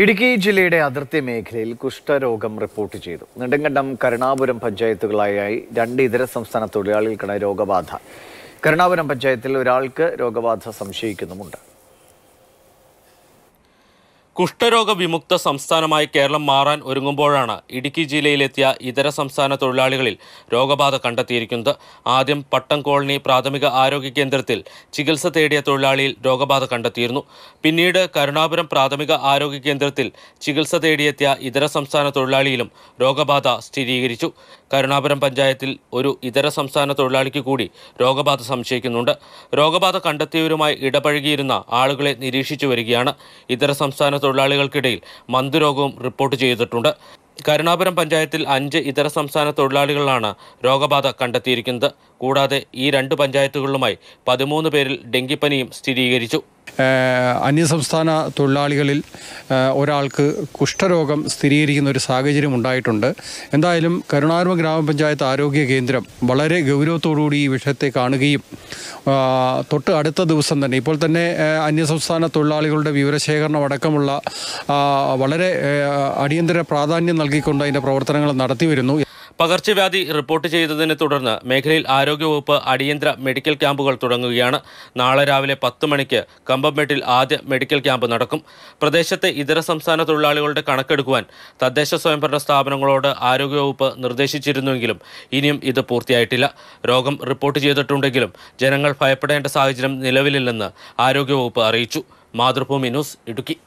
ഇടുക്കി ജില്ലയുടെ അതിർത്തി മേഖലയിൽ കുഷ്ഠരോഗം റിപ്പോർട്ട് ചെയ്തു നെടുങ്കണ്ടം കരുണാപുരം പഞ്ചായത്തുകളായി രണ്ട് ഇതര സംസ്ഥാന തൊഴിലാളികൾക്കാണ് രോഗബാധ കരുണാപുരം പഞ്ചായത്തിൽ ഒരാൾക്ക് രോഗബാധ സംശയിക്കുന്നുമുണ്ട് കുഷ്ഠരോഗ വിമുക്ത സംസ്ഥാനമായി കേരളം മാറാൻ ഒരുങ്ങുമ്പോഴാണ് ഇടുക്കി ജില്ലയിലെത്തിയ ഇതര സംസ്ഥാന തൊഴിലാളികളിൽ രോഗബാധ കണ്ടെത്തിയിരിക്കുന്നത് ആദ്യം പട്ടം കോളനി പ്രാഥമിക ആരോഗ്യ കേന്ദ്രത്തിൽ ചികിത്സ തേടിയ തൊഴിലാളിയിൽ രോഗബാധ കണ്ടെത്തിയിരുന്നു പിന്നീട് കരുണാപുരം പ്രാഥമിക ആരോഗ്യ കേന്ദ്രത്തിൽ ചികിത്സ തേടിയെത്തിയ ഇതര സംസ്ഥാന തൊഴിലാളിയിലും രോഗബാധ സ്ഥിരീകരിച്ചു കരുണാപുരം പഞ്ചായത്തിൽ ഒരു ഇതര സംസ്ഥാന തൊഴിലാളിക്ക് കൂടി രോഗബാധ സംശയിക്കുന്നുണ്ട് രോഗബാധ കണ്ടെത്തിയവരുമായി ഇടപഴകിയിരുന്ന ആളുകളെ നിരീക്ഷിച്ചു വരികയാണ് ഇതര സംസ്ഥാന തൊഴിലാളികൾക്കിടയിൽ മന്തുരോഗവും റിപ്പോർട്ട് ചെയ്തിട്ടുണ്ട് കരുണാപുരം പഞ്ചായത്തിൽ അഞ്ച് ഇതര സംസ്ഥാന തൊഴിലാളികളാണ് രോഗബാധ കണ്ടെത്തിയിരിക്കുന്നത് കൂടാതെ ഈ രണ്ട് പഞ്ചായത്തുകളിലുമായി പതിമൂന്ന് പേരിൽ ഡെങ്കിപ്പനിയും സ്ഥിരീകരിച്ചു അന്യസംസ്ഥാന തൊഴിലാളികളിൽ ഒരാൾക്ക് കുഷ്ഠരോഗം സ്ഥിരീകരിക്കുന്ന ഒരു സാഹചര്യം ഉണ്ടായിട്ടുണ്ട് എന്തായാലും കരുണാരമ ഗ്രാമപഞ്ചായത്ത് ആരോഗ്യ കേന്ദ്രം വളരെ ഗൗരവത്തോടുകൂടി ഈ വിഷയത്തെ കാണുകയും തൊട്ട് അടുത്ത ദിവസം തന്നെ ഇപ്പോൾ തന്നെ അന്യസംസ്ഥാന തൊഴിലാളികളുടെ വിവരശേഖരണം അടക്കമുള്ള വളരെ അടിയന്തര പ്രാധാന്യം നൽകിക്കൊണ്ട് അതിൻ്റെ പ്രവർത്തനങ്ങൾ നടത്തി വരുന്നു പകർച്ചവ്യാധി റിപ്പോർട്ട് ചെയ്തതിനെ തുടർന്ന് മേഖലയിൽ ആരോഗ്യവകുപ്പ് അടിയന്തര മെഡിക്കൽ ക്യാമ്പുകൾ തുടങ്ങുകയാണ് നാളെ രാവിലെ പത്ത് മണിക്ക് കമ്പംമേട്ടിൽ ആദ്യ മെഡിക്കൽ ക്യാമ്പ് നടക്കും പ്രദേശത്തെ ഇതര സംസ്ഥാന തൊഴിലാളികളുടെ കണക്കെടുക്കുവാൻ തദ്ദേശ സ്വയംഭരണ സ്ഥാപനങ്ങളോട് ആരോഗ്യവകുപ്പ് നിർദ്ദേശിച്ചിരുന്നുവെങ്കിലും ഇനിയും ഇത് പൂർത്തിയായിട്ടില്ല രോഗം റിപ്പോർട്ട് ചെയ്തിട്ടുണ്ടെങ്കിലും ജനങ്ങൾ ഭയപ്പെടേണ്ട സാഹചര്യം നിലവിലില്ലെന്ന് ആരോഗ്യവകുപ്പ് അറിയിച്ചു മാതൃഭൂമി ന്യൂസ് ഇടുക്കി